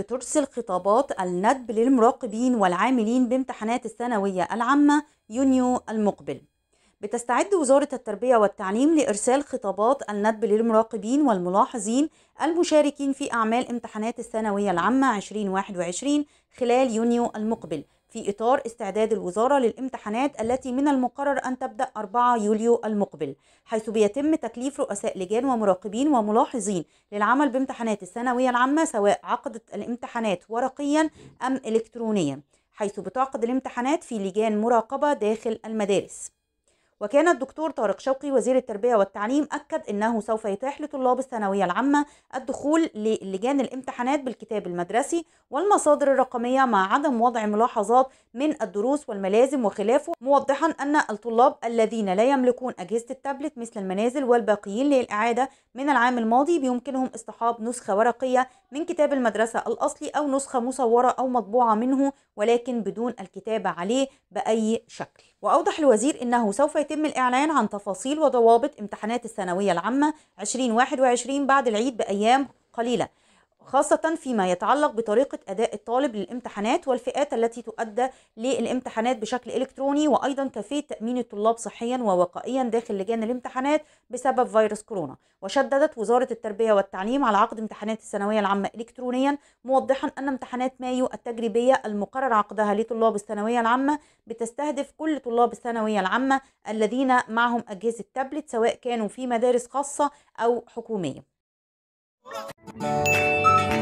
بترسل خطابات الندب للمراقبين والعاملين بامتحانات الثانوية العامة يونيو المقبل بتستعد وزارة التربية والتعليم لإرسال خطابات الندب للمراقبين والملاحظين المشاركين في أعمال امتحانات الثانوية العامة 2021 خلال يونيو المقبل في إطار استعداد الوزارة للامتحانات التي من المقرر أن تبدأ 4 يوليو المقبل حيث بيتم تكليف رؤساء لجان ومراقبين وملاحظين للعمل بامتحانات الثانوية العامة سواء عقدت الامتحانات ورقيا أم إلكترونيا حيث بتعقد الامتحانات في لجان مراقبة داخل المدارس وكان الدكتور طارق شوقي وزير التربية والتعليم أكد أنه سوف يتاح لطلاب الثانوية العامة الدخول للجان الامتحانات بالكتاب المدرسي والمصادر الرقمية مع عدم وضع ملاحظات من الدروس والملازم وخلافه موضحا أن الطلاب الذين لا يملكون أجهزة التابلت مثل المنازل والباقيين للإعادة من العام الماضي بيمكنهم اصطحاب نسخة ورقية من كتاب المدرسة الأصلي أو نسخة مصورة أو مطبوعة منه ولكن بدون الكتابة عليه بأي شكل وأوضح الوزير أنه سوف يتم الإعلان عن تفاصيل وضوابط امتحانات الثانوية العامة 2021 بعد العيد بأيام قليلة خاصة فيما يتعلق بطريقة أداء الطالب للامتحانات والفئات التي تؤدى للامتحانات بشكل إلكتروني وأيضا كيفية تأمين الطلاب صحيا ووقائيا داخل لجان الامتحانات بسبب فيروس كورونا وشددت وزارة التربية والتعليم على عقد امتحانات الثانوية العامة إلكترونيا موضحا أن امتحانات مايو التجريبية المقرر عقدها لطلاب الثانوية العامة بتستهدف كل طلاب الثانوية العامة الذين معهم أجهزة تابلت سواء كانوا في مدارس خاصة أو حكومية うん。